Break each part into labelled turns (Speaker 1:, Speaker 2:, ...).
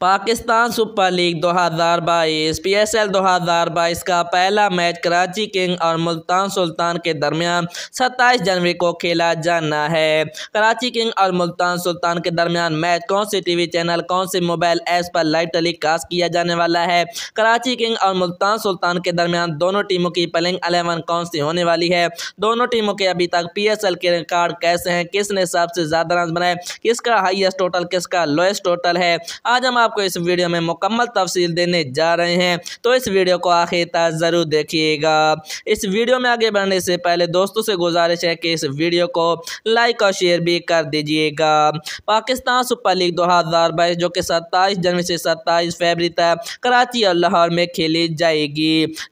Speaker 1: Pakistan super league 2022 हजार बाईस का पहला मैच कराची किंग और मुल्तान सुल्तान के दरमियान 27 जनवरी को खेला जाना है कराची किंग और मुल्तान सुल्तान के दरमियान मैच कौन से वी चैनल कौन से मोबाइल ऐप पर लाइव टेलीकास्ट किया जाने वाला है कराची किंग और मुल्तान सुल्तान के दरमियान दोनों टीमों की प्लेइंग अलेवन कौन सी होने वाली है दोनों टीमों के अभी तक पी एस एल के रिकॉर्ड कैसे हैं किसने सबसे ज़्यादा रन बनाए किसका हाइएस्ट टोटल किसका लोएस्ट टोटल है आज हम आप आपको इस वीडियो में मुकम्मल तफसील देने जा रहे हैं तो इस वीडियो को आखिर तक ज़रूर देखिएगा इस वीडियो में आगे बढ़ने से पहले दोस्तों से गुजारिश है कि इस वीडियो को लाइक और शेयर भी कर दीजिएगा पाकिस्तान सुपर लीग दो हज़ार बाईस जो कि सत्ताईस जनवरी से सत्ताईस फरवरी तक कराची और लाहौर में खेली जाएगी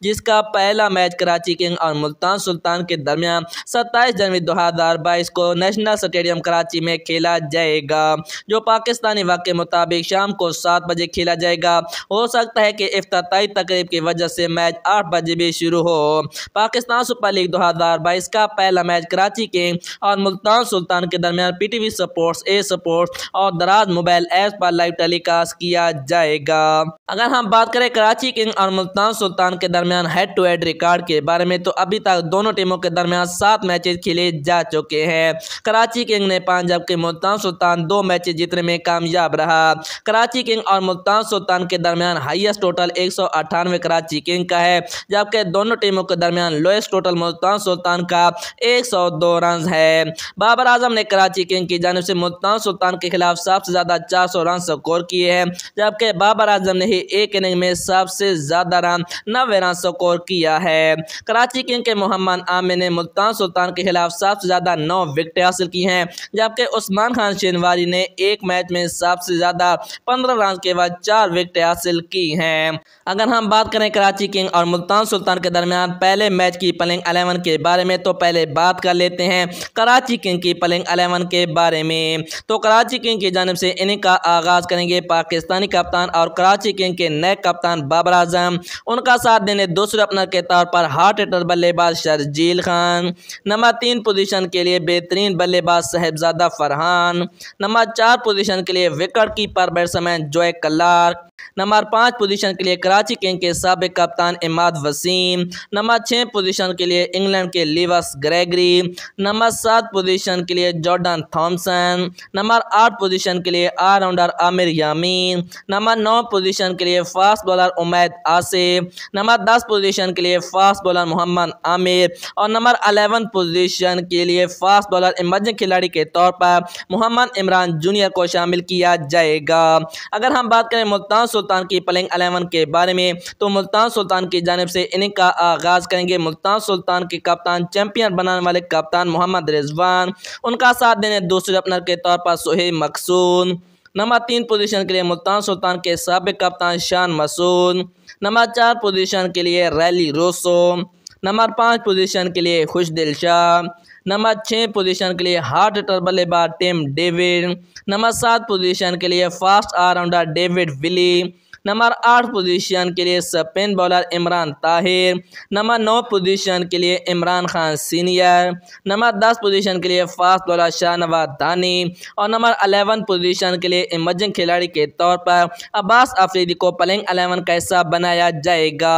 Speaker 1: जिसका पहला मैच कराची किंग और मुल्तान सुल्तान के दरमियान सत्ताईस जनवरी दो हज़ार बाईस को नेशनल स्टेडियम कराची में खेला जाएगा जो पाकिस्तानी वक्त के मुताबिक शाम को सात बजे खेला जाएगा हो सकता है कि अफ्ताही तकरीब की वजह से मैच आठ बजे भी शुरू हो पाकिस्तान सुपर लीग दो हज़ार बाईस का पहला मैच कराची के और मुल्तान सुल्तान के दरमियान P T V sports A sports और दराज मोबाइल ऐप पर लाइव टेलीकास्ट किया जाएगा अगर हम बात करें कराची किंग और मुल्तान सुल्तान के दरमियान हेड टू हेड रिकॉर्ड के बारे में तो अभी तक दोनों टीमों के दरमियान सात मैचेस खेले जा चुके हैं कराची किंग ने पांच जबकि मुल्तान सुल्तान दो मैचेस जीतने में कामयाब रहा कराची किंग किंग और मुल्तान सुल्तान के दरमियान हाईएस्ट टोटल एक सौ अट्ठानवे कराची किंग का है जबकि दोनों टीमों के दरमियान लोएस्ट टोटल मुल्तान सुल्तान का एक सौ दो रन है बाबर आजम ने कराची किंग की जानब से मुल्तान सुल्तान के खिलाफ सबसे ज़्यादा चार सौ रन स्कोर किए हैं जबकि बाबर आजम ने ही एक इनिंग में सबसे ज़्यादा रन नब्बे रन स्कोर किया है कराची किंग के मोहम्मद आमिर ने मुल्तान सुल्तान के खिलाफ सबसे ज़्यादा नौ विकेट हासिल की हैं जबकि उस्मान खान शेनवारी ने एक मैच में सबसे ज़्यादा पंद्रह रन के बाद चार विकेट हासिल की हैं अगर हम बात करें कराची किंग और मुल्तान सुल्तान के दरमियान पहले मैच की पलिंग अलेवन के बारे में तो पहले बात कर लेते हैं कराची किंग की पलिंग अलेवन के बारे में तो कराची किंग की जानब से इन्हीं का आगाज़ करेंगे पाकिस्तानी कप्तान और कराची किंग के नए कप्तान बाबर आजम उनका साथ देने दूसरे अपनर के तौर पर हार्ट एटर बल्लेबाज शर्जील खान नंबर तीन पोजीशन के लिए बेहतरीन बल्लेबाज साहेबजादा फरहान नंबर चार पोजीशन के लिए विकेट कीपर बैट्समैन जो है कलर नंबर पाँच पोजीशन के लिए कराची किंग के सबक कप्तान इमाद वसीम नंबर छः पोजीशन के लिए इंग्लैंड के लिवस ग्रेगरी नंबर सात पोजीशन के लिए जॉर्डन थॉमसन नंबर आठ पोजीशन के लिए ऑलराउंडर आमिर यामीन नंबर नौ पोजीशन के लिए fast bowler Umaid Asif number दस पोजीशन के लिए फास्ट बॉलर मोहम्मद आमिर और नंबर अलेवन पोजीशन के लिए फास्ट बॉलर इमर्जिंग खिलाड़ी के तौर पर मोहम्मद इमरान जूनियर को शामिल किया जाएगा अगर हम बात करें मुल्तान सुल्तान की प्लेइंग अलेवन के बारे में तो मुल्तान सुल्तान की जानब से इनिंग का आगाज़ करेंगे मुल्तान सुल्तान के कप्तान चैंपियन बनाने वाले कप्तान मोहम्मद रिजवान उनका साथ देने दूसरे अपनर के तौर पर सुहेब मकसून नंबर तीन पोजीशन के लिए मुल्तान सुल्तान के सबक कप्तान शान मसूद नंबर चार पोजीशन के लिए रैली रोसो नंबर पाँच पोजीशन के लिए खुश दिल शाह नंबर छः पोजीशन के लिए हार्ट हिटर बल्लेबाज टिम डेविड नंबर सात पोजीशन के लिए fast all rounder David Willey number आठ पोजीशन के लिए spin bowler Imran Tahir number नौ पोजीशन के लिए इमरान खान सीनियर नंबर दस पोजीशन के लिए फास्ट बॉलर शाहनवाज दानी और नंबर अलेवन पोजीशन के लिए इमर्जिंग खिलाड़ी के तौर पर अब्बास अफरीदी को पलिंग अलेवन का हिस्सा बनाया जाएगा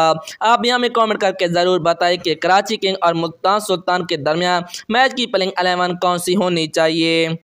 Speaker 1: आप यहाँ में कॉमेंट करके ज़रूर बताएं कि कराची किंग और मुल्तान सुल्तान के दरमियान मैच की पलिंग अलेवन कौन सी होनी चाहिए